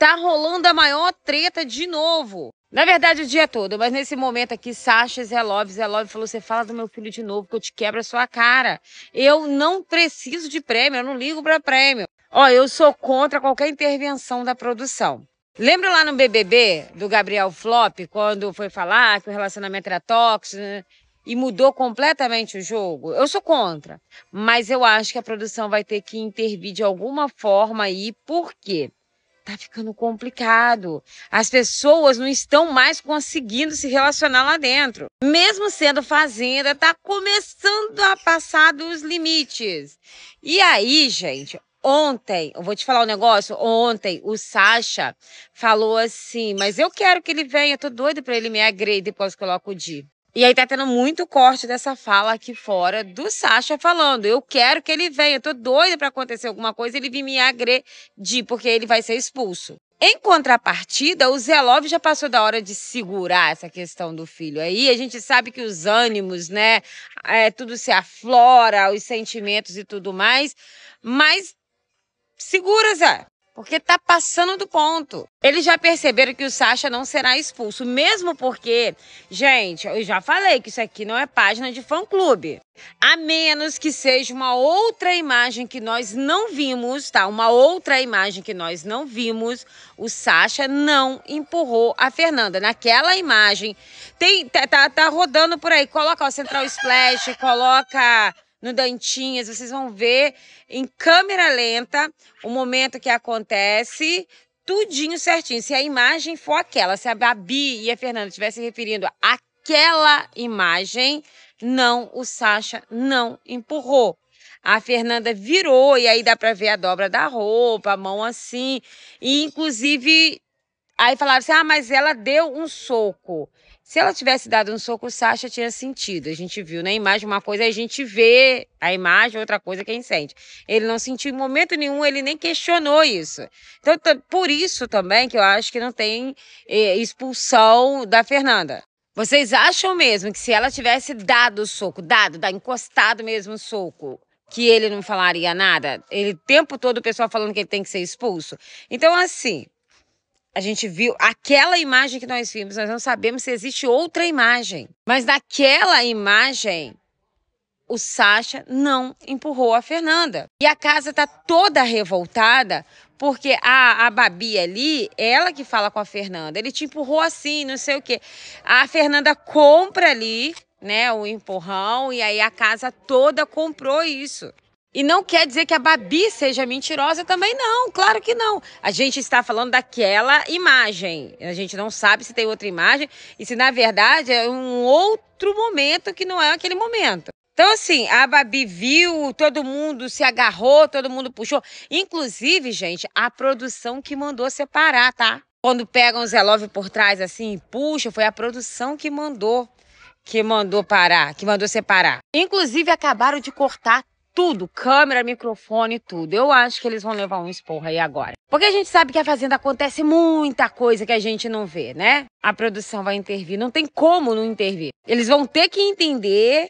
tá rolando a maior treta de novo. Na verdade, o dia todo, mas nesse momento aqui, Sasha Zé Love falou: você fala do meu filho de novo, que eu te quebro a sua cara. Eu não preciso de prêmio, eu não ligo para prêmio. Ó, eu sou contra qualquer intervenção da produção. Lembra lá no BBB do Gabriel Flop, quando foi falar que o relacionamento era tóxico né? e mudou completamente o jogo? Eu sou contra, mas eu acho que a produção vai ter que intervir de alguma forma aí, por quê? tá ficando complicado. As pessoas não estão mais conseguindo se relacionar lá dentro. Mesmo sendo fazenda, tá começando a passar dos limites. E aí, gente, Ontem, eu vou te falar um negócio. Ontem, o Sasha falou assim: Mas eu quero que ele venha, eu tô doido pra ele me agredir depois coloca o Di. E aí tá tendo muito corte dessa fala aqui fora do Sasha falando: eu quero que ele venha, eu tô doida para acontecer alguma coisa, ele vir me agredir, porque ele vai ser expulso. Em contrapartida, o Zé Love já passou da hora de segurar essa questão do filho. Aí a gente sabe que os ânimos, né? É, tudo se aflora, os sentimentos e tudo mais. Mas segura, Zé porque tá passando do ponto. Eles já perceberam que o Sacha não será expulso, mesmo porque, gente, eu já falei que isso aqui não é página de fã-clube. A menos que seja uma outra imagem que nós não vimos, tá? Uma outra imagem que nós não vimos, o Sacha não empurrou a Fernanda. Naquela imagem, tem, tá, tá, tá rodando por aí. Coloca o Central Splash, coloca no Dantinhas, vocês vão ver em câmera lenta o momento que acontece, tudinho certinho. Se a imagem for aquela, se a Babi e a Fernanda estivessem referindo àquela imagem, não, o Sacha não empurrou. A Fernanda virou e aí dá para ver a dobra da roupa, a mão assim. E inclusive aí falaram assim: "Ah, mas ela deu um soco". Se ela tivesse dado um soco, o Sasha tinha sentido. A gente viu na né? imagem uma coisa, é a gente vê a imagem, outra coisa gente é sente. Ele não sentiu em momento nenhum, ele nem questionou isso. Então, por isso também que eu acho que não tem eh, expulsão da Fernanda. Vocês acham mesmo que se ela tivesse dado o soco, dado, dado encostado mesmo o soco, que ele não falaria nada? Ele o tempo todo o pessoal falando que ele tem que ser expulso. Então, assim, a gente viu aquela imagem que nós vimos, nós não sabemos se existe outra imagem. Mas naquela imagem, o Sacha não empurrou a Fernanda. E a casa tá toda revoltada, porque a, a Babi ali, ela que fala com a Fernanda, ele te empurrou assim, não sei o quê. A Fernanda compra ali, né, o empurrão, e aí a casa toda comprou isso. E não quer dizer que a Babi seja mentirosa também, não, claro que não. A gente está falando daquela imagem. A gente não sabe se tem outra imagem e se, na verdade, é um outro momento que não é aquele momento. Então, assim, a Babi viu, todo mundo se agarrou, todo mundo puxou. Inclusive, gente, a produção que mandou separar, tá? Quando pegam o Zé Love por trás, assim, puxa, foi a produção que mandou que mandou parar, que mandou separar. Inclusive, acabaram de cortar tudo, câmera, microfone, tudo. Eu acho que eles vão levar um esporro aí agora. Porque a gente sabe que a fazenda acontece muita coisa que a gente não vê, né? A produção vai intervir, não tem como não intervir. Eles vão ter que entender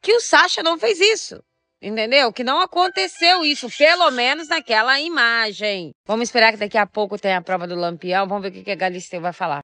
que o Sacha não fez isso. Entendeu? Que não aconteceu isso, pelo menos naquela imagem. Vamos esperar que daqui a pouco tenha a prova do Lampião. Vamos ver o que a Galisteu vai falar.